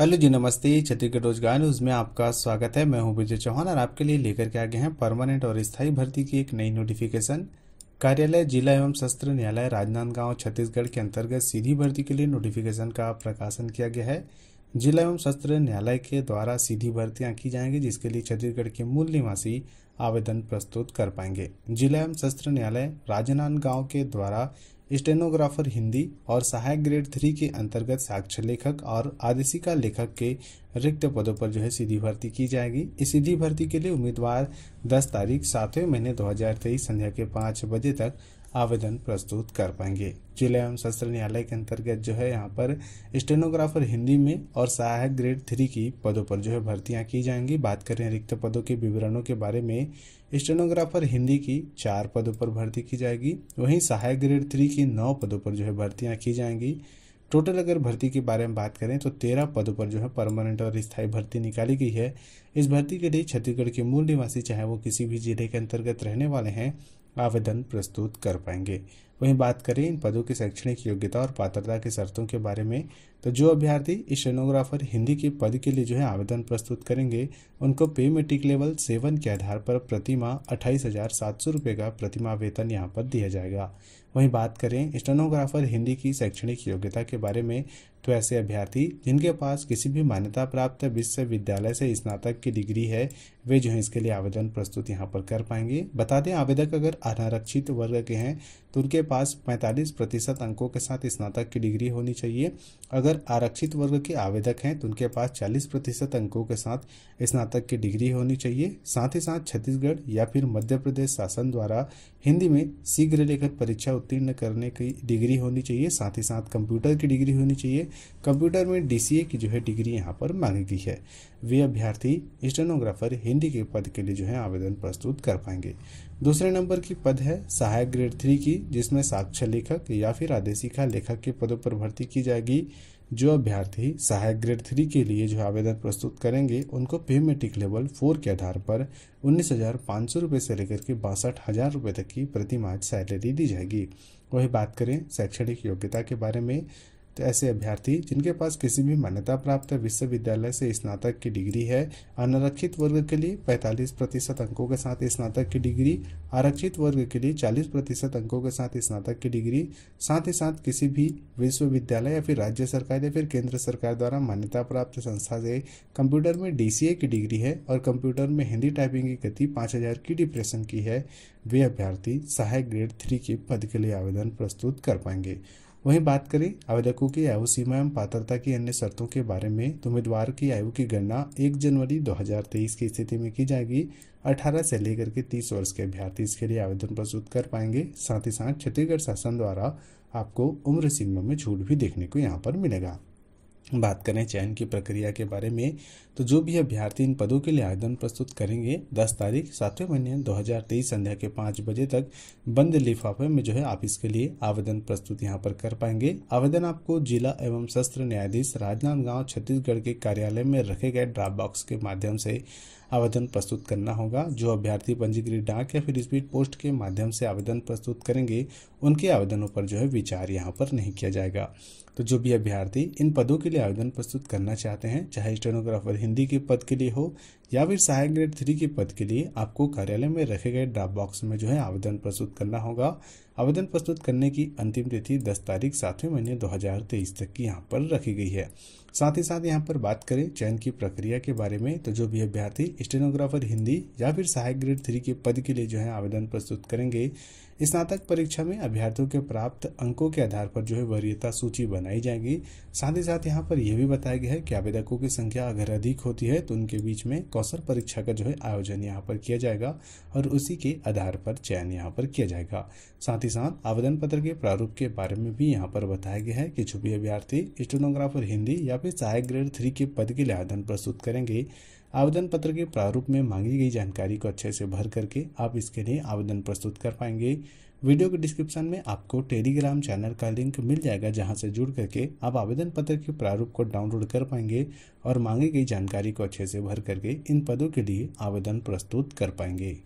hello जी नमस्ते छत्तीसगढ़ रोजगार news में आपका स्वागत है मैं हूं विजय चौहान और आपके लिए लेकर के आ गए हैं परमानेंट और स्थायी भर्ती की एक नई नोटिफिकेशन कार्यालय जिला एवं सत्र न्यायालय राजनांदगांव छत्तीसगढ़ के अंतर्गत सीधी भर्ती के लिए नोटिफिकेशन का प्रकाशन किया गया है जिला एवं सत्र न्यायालय के द्वारा सीधी भर्तियां की जाएंगी जिसके लिए छत्तीसगढ़ के मूल निवासी आवेदन प्रस्तुत कर पाएंगे जिला एवं सत्र न्यायालय राजनांदगांव के द्वारा स्टेनोग्राफर हिंदी और सहायक ग्रेड थ्री के अंतर्गत साक्षर लेखक और आदेशिका लेखक के रिक्त पदों पर जो है सीधी भर्ती की जाएगी इस सीधी भर्ती के लिए उम्मीदवार 10 तारीख सातवें महीने 2023 संध्या के पाँच बजे तक आवेदन प्रस्तुत कर पाएंगे जिला एवं सत्र न्यायालय के अंतर्गत जो है यहाँ पर स्टेनोग्राफर हिंदी में और सहायक ग्रेड थ्री की पदों पर जो है भर्तियाँ की जाएंगी बात करें रिक्त पदों के विवरणों के बारे में स्टेनोग्राफर हिंदी की चार पदों पर भर्ती की जाएगी वहीं सहायक ग्रेड थ्री की नौ पदों पर जो है भर्तियाँ की जाएंगी टोटल अगर भर्ती के बारे में बात करें तो तेरह पदों पर जो है परमानेंट और स्थायी भर्ती निकाली गई है इस भर्ती के लिए छत्तीसगढ़ के मूल निवासी चाहे वो किसी भी जिले के अंतर्गत रहने वाले हैं आवेदन प्रस्तुत कर पाएंगे वहीं बात करें इन पदों की शैक्षणिक योग्यता और पात्रता की शर्तों के बारे में तो जो अभ्यर्थी स्टेनोग्राफर हिंदी के पद के लिए जो है आवेदन प्रस्तुत करेंगे उनको पे मेट्रिक लेवल सेवन के आधार पर प्रतिमा अट्ठाईस हज़ार सात सौ रुपये का प्रतिमा वेतन यहाँ पर दिया जाएगा वहीं बात करें स्टेनोग्राफर हिंदी की शैक्षणिक योग्यता के बारे में तो ऐसे अभ्यर्थी जिनके पास किसी भी मान्यता प्राप्त विश्वविद्यालय से स्नातक की डिग्री है वे जो है इसके लिए आवेदन प्रस्तुत यहाँ पर कर पाएंगे बता दें आवेदक अगर अनारक्षित वर्ग के हैं तो उनके पास 45 प्रतिशत अंकों के साथ स्नातक की डिग्री होनी चाहिए अगर आरक्षित वर्ग के आवेदक हैं तो उनके पास 40 प्रतिशत अंकों के साथ स्नातक की डिग्री होनी चाहिए साथ ही साथ छत्तीसगढ़ या फिर मध्य प्रदेश शासन द्वारा हिंदी में शीघ्र लेखन परीक्षा उत्तीर्ण करने की डिग्री होनी चाहिए साथ ही साथ कंप्यूटर की डिग्री होनी चाहिए कंप्यूटर में डी की जो है डिग्री यहाँ पर मांगी गई है वे अभ्यर्थी स्टेनोग्राफर हिंदी के पद के लिए जो है आवेदन प्रस्तुत कर पाएंगे दूसरे नंबर की पद है सहायक ग्रेड थ्री की जिसमें साक्षर लेखक या फिर आदेशिका लेखक के पदों पर भर्ती की जाएगी जो अभ्यर्थी सहायक ग्रेड थ्री के लिए जो आवेदन प्रस्तुत करेंगे उनको पेमेटिक लेवल फोर के आधार पर उन्नीस हज़ार पाँच सौ रुपये से लेकर के बासठ हज़ार रुपये तक की प्रतिमाह सैलरी दी जाएगी वही बात करें शैक्षणिक योग्यता के बारे में तो ऐसे अभ्यर्थी जिनके पास किसी भी मान्यता प्राप्त विश्वविद्यालय से स्नातक की डिग्री है अनारक्षित वर्ग के लिए 45 प्रतिशत अंकों के साथ स्नातक की डिग्री आरक्षित वर्ग के लिए 40 प्रतिशत अंकों के साथ स्नातक की डिग्री साथ ही साथ किसी भी विश्वविद्यालय या फिर राज्य सरकार या फिर केंद्र सरकार द्वारा मान्यता प्राप्त संस्था से कंप्यूटर में डी की डिग्री है और कंप्यूटर में हिंदी टाइपिंग की गति पाँच की डिप्रेशन की है वे अभ्यर्थी सहायक ग्रेड थ्री के पद के लिए आवेदन प्रस्तुत कर पाएंगे वहीं बात करें आवेदकों की आयु सीमा एवं पात्रता की अन्य शर्तों के बारे में तो उम्मीदवार की आयु की गणना 1 जनवरी 2023 की स्थिति में की जाएगी 18 से लेकर के 30 वर्ष के अभ्यर्थी इसके लिए आवेदन प्रस्तुत कर पाएंगे साथ ही साथ छत्तीसगढ़ शासन द्वारा आपको उम्र सीमा में छूट भी देखने को यहाँ पर मिलेगा बात करें चयन की प्रक्रिया के बारे में तो जो भी अभ्यर्थी इन पदों के लिए आवेदन प्रस्तुत करेंगे 10 तारीख सातवें महीने 2023 संध्या के पाँच बजे तक बंद लिफाफे में जो है आप इसके लिए आवेदन प्रस्तुत यहाँ पर कर पाएंगे आवेदन आपको जिला एवं सत्र न्यायाधीश राजनांदगांव छत्तीसगढ़ के कार्यालय में रखे गए ड्राफ्ट बॉक्स के माध्यम से आवेदन प्रस्तुत करना होगा जो अभ्यर्थी पंजीकृत डाक या फिर स्पीड पोस्ट के माध्यम से आवेदन प्रस्तुत करेंगे उनके आवेदनों पर जो है विचार यहाँ पर नहीं किया जाएगा तो जो भी अभ्यर्थी इन पदों के लिए लिए आवेदन प्रस्तुत करना चाहते हैं चाहे स्टेनोग्राफर हिंदी के पद के लिए हो या फिर सहायक ग्रेड थ्री के पद के लिए आपको कार्यालय में रखे गए ड्राप बॉक्स में जो है आवेदन प्रस्तुत करना होगा आवेदन प्रस्तुत करने की अंतिम तिथि 10 तारीख सातवें महीने 2023 तक की यहाँ पर रखी गई है साथ ही साथ यहाँ पर बात करें चयन की प्रक्रिया के बारे में तो जो भी अभ्यर्थी स्टेनोग्राफर हिंदी या फिर सहायक ग्रेड थ्री के पद के लिए जो है आवेदन प्रस्तुत करेंगे स्नातक परीक्षा में अभ्यर्थियों के प्राप्त अंकों के आधार पर जो है वरीयता सूची बनाई जाएगी साथ ही साथ यहाँ पर यह भी बताया गया है कि आवेदकों की संख्या अगर अधिक होती है तो उनके बीच में कौशल परीक्षा का जो है आयोजन यहाँ पर किया जाएगा और उसी के आधार पर चयन यहाँ पर किया जाएगा साथ ही ही साथ आवेदन पत्र के प्रारूप के बारे में भी यहाँ पर बताया गया है कि छुपी अभ्यर्थी स्टेनोग्राफर हिंदी या फिर सहायक ग्रेड थ्री के पद के लिए आवेदन प्रस्तुत करेंगे आवेदन पत्र के प्रारूप में मांगी गई जानकारी को अच्छे से भर करके आप इसके लिए आवेदन प्रस्तुत कर पाएंगे वीडियो के डिस्क्रिप्शन में आपको टेलीग्राम चैनल का लिंक मिल जाएगा जहां से जुड़ करके आप आवेदन पत्र के प्रारूप को डाउनलोड कर पाएंगे और मांगी गई जानकारी को अच्छे से भर करके इन पदों के लिए आवेदन प्रस्तुत कर पाएंगे